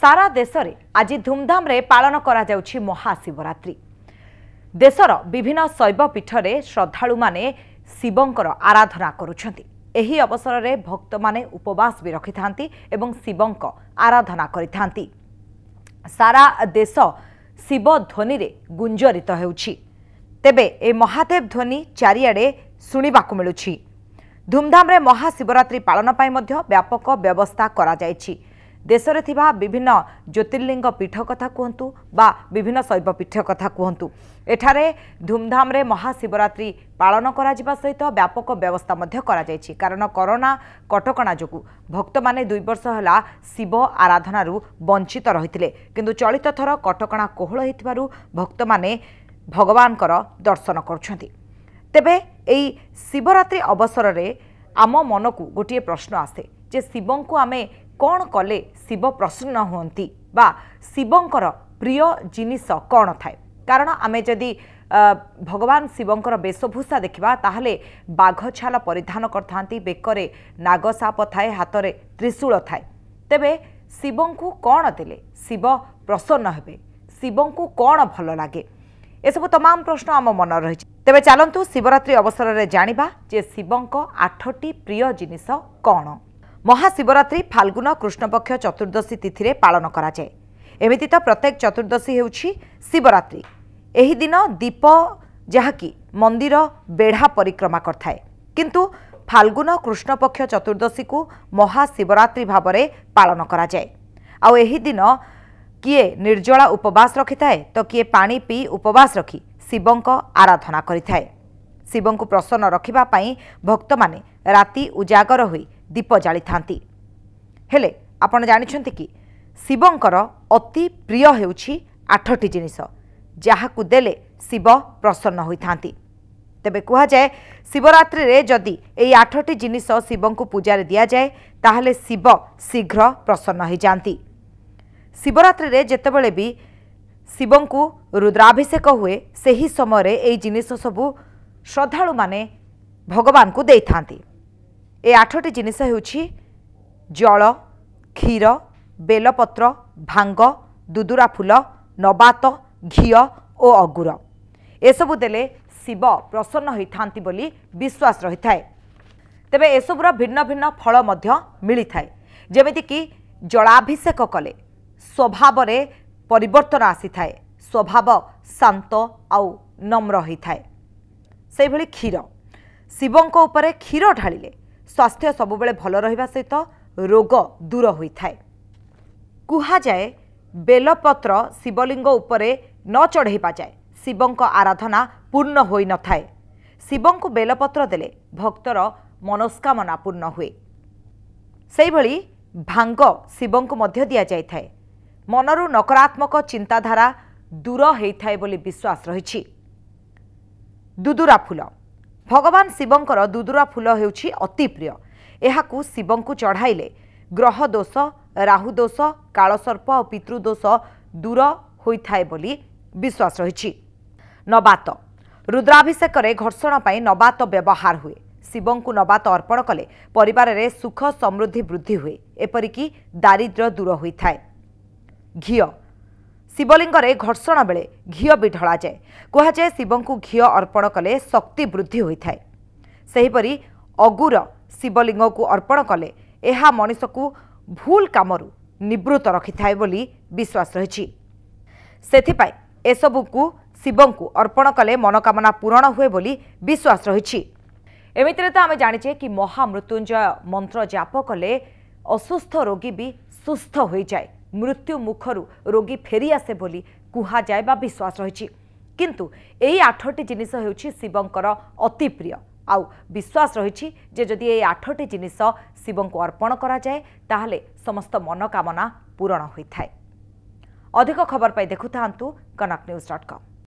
ସାରା ଦେଶରେ ଆଜି ଧୁମ୍ଧାମ୍ରେ ପାଳନ କରାଯାଉଛି ମହାଶିବରାତ୍ରି ଦେଶର ବିଭିନ୍ନ ଶୈବପୀଠରେ ଶ୍ରଦ୍ଧାଳୁମାନେ ଶିବଙ୍କର ଆରାଧନା କରୁଛନ୍ତି ଏହି ଅବସରରେ ଭକ୍ତମାନେ ଉପବାସ ବି ରଖିଥାନ୍ତି ଏବଂ ଶିବଙ୍କ ଆରାଧନା କରିଥାନ୍ତି ସାରା ଦେଶ ଶିବ ଧ୍ୱନିରେ ଗୁଞ୍ଜରିତ ହେଉଛି ତେବେ ଏ ମହାଦେବ ଧ୍ୱନି ଚାରିଆଡ଼େ ଶୁଣିବାକୁ ମିଳୁଛି ଧୁମ୍ଧାମ୍ରେ ମହାଶିବରାତ୍ରି ପାଳନ ପାଇଁ ମଧ୍ୟ ବ୍ୟାପକ ବ୍ୟବସ୍ଥା କରାଯାଇଛି ଦେଶରେ ଥିବା ବିଭିନ୍ନ ଜ୍ୟୋତିର୍ଲିଙ୍ଗ ପୀଠ କଥା କୁହନ୍ତୁ ବା ବିଭିନ୍ନ ଶୈବପୀଠ କଥା କୁହନ୍ତୁ ଏଠାରେ ଧୁମ୍ଧାମ୍ରେ ମହାଶିବରାତ୍ରି ପାଳନ କରାଯିବା ସହିତ ବ୍ୟାପକ ବ୍ୟବସ୍ଥା ମଧ୍ୟ କରାଯାଇଛି କାରଣ କରୋନା କଟକଣା ଯୋଗୁଁ ଭକ୍ତମାନେ ଦୁଇ ବର୍ଷ ହେଲା ଶିବ ଆରାଧନାରୁ ବଞ୍ଚିତ ରହିଥିଲେ କିନ୍ତୁ ଚଳିତ ଥର କଟକଣା କୋହଳ ହୋଇଥିବାରୁ ଭକ୍ତମାନେ ଭଗବାନଙ୍କର ଦର୍ଶନ କରୁଛନ୍ତି ତେବେ ଏଇ ଶିବରାତ୍ରି ଅବସରରେ ଆମ ମନକୁ ଗୋଟିଏ ପ୍ରଶ୍ନ ଆସେ ଯେ ଶିବଙ୍କୁ ଆମେ କ'ଣ କଲେ ଶିବ ପ୍ରସନ୍ନ ହୁଅନ୍ତି ବା ଶିବଙ୍କର ପ୍ରିୟ ଜିନିଷ କ'ଣ ଥାଏ କାରଣ ଆମେ ଯଦି ଭଗବାନ ଶିବଙ୍କର ବେଶଭୂଷା ଦେଖିବା ତାହେଲେ ବାଘ ଛାଲ ପରିଧାନ କରିଥାନ୍ତି ବେକରେ ନାଗସାପ ଥାଏ ହାତରେ ତ୍ରିଶୂଳ ଥାଏ ତେବେ ଶିବଙ୍କୁ କ'ଣ ଦେଲେ ଶିବ ପ୍ରସନ୍ନ ହେବେ ଶିବଙ୍କୁ କ'ଣ ଭଲ ଲାଗେ ଏସବୁ ତମାମ ପ୍ରଶ୍ନ ଆମ ମନରେ ରହିଛି ତେବେ ଚାଲନ୍ତୁ ଶିବରାତ୍ରି ଅବସରରେ ଜାଣିବା ଯେ ଶିବଙ୍କ ଆଠଟି ପ୍ରିୟ ଜିନିଷ କ'ଣ ମହାଶିବରାତ୍ରି ଫାଲ୍ଗୁନ କୃଷ୍ଣପକ୍ଷ ଚତୁର୍ଦ୍ଦଶୀ ତିଥିରେ ପାଳନ କରାଯାଏ ଏମିତି ତ ପ୍ରତ୍ୟେକ ଚତୁର୍ଦ୍ଦଶୀ ହେଉଛି ଶିବରାତ୍ରି ଏହି ଦିନ ଦୀପ ଯାହାକି ମନ୍ଦିର ବେଢ଼ା ପରିକ୍ରମା କରିଥାଏ କିନ୍ତୁ ଫାଲ୍ଗୁନ କୃଷ୍ଣପକ୍ଷ ଚତୁର୍ଦ୍ଦଶୀକୁ ମହାଶିବରାତ୍ରି ଭାବରେ ପାଳନ କରାଯାଏ ଆଉ ଏହି ଦିନ କିଏ ନିର୍ଜଳା ଉପବାସ ରଖିଥାଏ ତ କିଏ ପାଣି ପିଇ ଉପବାସ ରଖି ଶିବଙ୍କ ଆରାଧନା କରିଥାଏ ଶିବଙ୍କୁ ପ୍ରସନ୍ନ ରଖିବା ପାଇଁ ଭକ୍ତମାନେ ରାତି ଉଜାଗର ହୋଇ ଦୀପ ଜାଳିଥାନ୍ତି ହେଲେ ଆପଣ ଜାଣିଛନ୍ତି କି ଶିବଙ୍କର ଅତି ପ୍ରିୟ ହେଉଛି ଆଠଟି ଜିନିଷ ଯାହାକୁ ଦେଲେ ଶିବ ପ୍ରସନ୍ନ ହୋଇଥାନ୍ତି ତେବେ କୁହାଯାଏ ଶିବରାତ୍ରିରେ ଯଦି ଏହି ଆଠଟି ଜିନିଷ ଶିବଙ୍କୁ ପୂଜାରେ ଦିଆଯାଏ ତାହେଲେ ଶିବ ଶୀଘ୍ର ପ୍ରସନ୍ନ ହୋଇଯାଆନ୍ତି ଶିବରାତ୍ରିରେ ଯେତେବେଳେ ବି ଶିବଙ୍କୁ ରୁଦ୍ରାଭିଷେକ ହୁଏ ସେହି ସମୟରେ ଏହି ଜିନିଷ ସବୁ ଶ୍ରଦ୍ଧାଳୁମାନେ ଭଗବାନଙ୍କୁ ଦେଇଥାନ୍ତି ଏ ଆଠଟି ଜିନିଷ ହେଉଛି ଜଳ କ୍ଷୀର ବେଲପତ୍ର ଭାଙ୍ଗ ଦୁଦୁରା ଫୁଲ ନବାତ ଘିଅ ଓ ଅଗୁର ଏସବୁ ଦେଲେ ଶିବ ପ୍ରସନ୍ନ ହୋଇଥାନ୍ତି ବୋଲି ବିଶ୍ୱାସ ରହିଥାଏ ତେବେ ଏସବୁର ଭିନ୍ନ ଭିନ୍ନ ଫଳ ମଧ୍ୟ ମିଳିଥାଏ ଯେମିତିକି ଜଳାଭିଷେକ କଲେ ସ୍ୱଭାବରେ ପରିବର୍ତ୍ତନ ଆସିଥାଏ ସ୍ୱଭାବ ଶାନ୍ତ ଆଉ ନମ୍ର ହୋଇଥାଏ ସେହିଭଳି କ୍ଷୀର ଶିବଙ୍କ ଉପରେ କ୍ଷୀର ଢାଳିଲେ ସ୍ୱାସ୍ଥ୍ୟ ସବୁବେଳେ ଭଲ ରହିବା ସହିତ ରୋଗ ଦୂର ହୋଇଥାଏ କୁହାଯାଏ ବେଲପତ୍ର ଶିବଲିଙ୍ଗ ଉପରେ ନ ଚଢ଼େଇବା ଯାଏ ଶିବଙ୍କ ଆରାଧନା ପୂର୍ଣ୍ଣ ହୋଇନଥାଏ ଶିବଙ୍କୁ ବେଲପତ୍ର ଦେଲେ ଭକ୍ତର ମନସ୍କାମନା ପୂର୍ଣ୍ଣ ହୁଏ ସେହିଭଳି ଭାଙ୍ଗ ଶିବଙ୍କୁ ମଧ୍ୟ ଦିଆଯାଇଥାଏ ମନରୁ ନକାରାତ୍ମକ ଚିନ୍ତାଧାରା ଦୂର ହୋଇଥାଏ ବୋଲି ବିଶ୍ୱାସ ରହିଛି ଦୁଦୁରା ଫୁଲ ଭଗବାନ ଶିବଙ୍କର ଦୁଦୁରା ଫୁଲ ହେଉଛି ଅତି ପ୍ରିୟ ଏହାକୁ ଶିବଙ୍କୁ ଚଢ଼ାଇଲେ ଗ୍ରହଦୋଷ ରାହୁଦୋଷ କାଳସର୍ପ ଓ ପିତୃଦୋଷ ଦୂର ହୋଇଥାଏ ବୋଲି ବିଶ୍ୱାସ ରହିଛି ନବାତ ରୁଦ୍ରାଭିଷେକରେ ଘର୍ଷଣ ପାଇଁ ନବାତ ବ୍ୟବହାର ହୁଏ ଶିବଙ୍କୁ ନବାତ ଅର୍ପଣ କଲେ ପରିବାରରେ ସୁଖ ସମୃଦ୍ଧି ବୃଦ୍ଧି ହୁଏ ଏପରିକି ଦାରିଦ୍ର୍ୟ ଦୂର ହୋଇଥାଏ ଘିଅ ଶିବଲିଙ୍ଗରେ ଘର୍ଷଣ ବେଳେ ଘିଅ ବି ଢଳାଯାଏ କୁହାଯାଏ ଶିବଙ୍କୁ ଘିଅ ଅର୍ପଣ କଲେ ଶକ୍ତି ବୃଦ୍ଧି ହୋଇଥାଏ ସେହିପରି ଅଗୁର ଶିବଲିଙ୍ଗକୁ ଅର୍ପଣ କଲେ ଏହା ମଣିଷକୁ ଭୁଲ କାମରୁ ନିବୃତ୍ତ ରଖିଥାଏ ବୋଲି ବିଶ୍ୱାସ ରହିଛି ସେଥିପାଇଁ ଏସବୁକୁ ଶିବଙ୍କୁ ଅର୍ପଣ କଲେ ମନୋକାମନା ପୂରଣ ହୁଏ ବୋଲି ବିଶ୍ୱାସ ରହିଛି ଏମିତିରେ ତ ଆମେ ଜାଣିଛେ କି ମହାମୃତ୍ୟୁଞ୍ଜୟ ମନ୍ତ୍ର ଜାପ କଲେ ଅସୁସ୍ଥ ରୋଗୀ ବି ସୁସ୍ଥ ହୋଇଯାଏ ମୃତ୍ୟୁ ମୁଖରୁ ରୋଗୀ ଫେରିଆସେ ବୋଲି କୁହାଯାଏ ବା ବିଶ୍ୱାସ ରହିଛି କିନ୍ତୁ ଏହି ଆଠଟି ଜିନିଷ ହେଉଛି ଶିବଙ୍କର ଅତିପ୍ରିୟ ଆଉ ବିଶ୍ୱାସ ରହିଛି ଯେ ଯଦି ଏହି ଆଠଟି ଜିନିଷ ଶିବଙ୍କୁ ଅର୍ପଣ କରାଯାଏ ତାହେଲେ ସମସ୍ତ ମନୋକାମନା ପୂରଣ ହୋଇଥାଏ ଅଧିକ ଖବର ପାଇଁ ଦେଖୁଥାନ୍ତୁ କନକ ନ୍ୟୁଜ୍ ଡଟ୍ କମ୍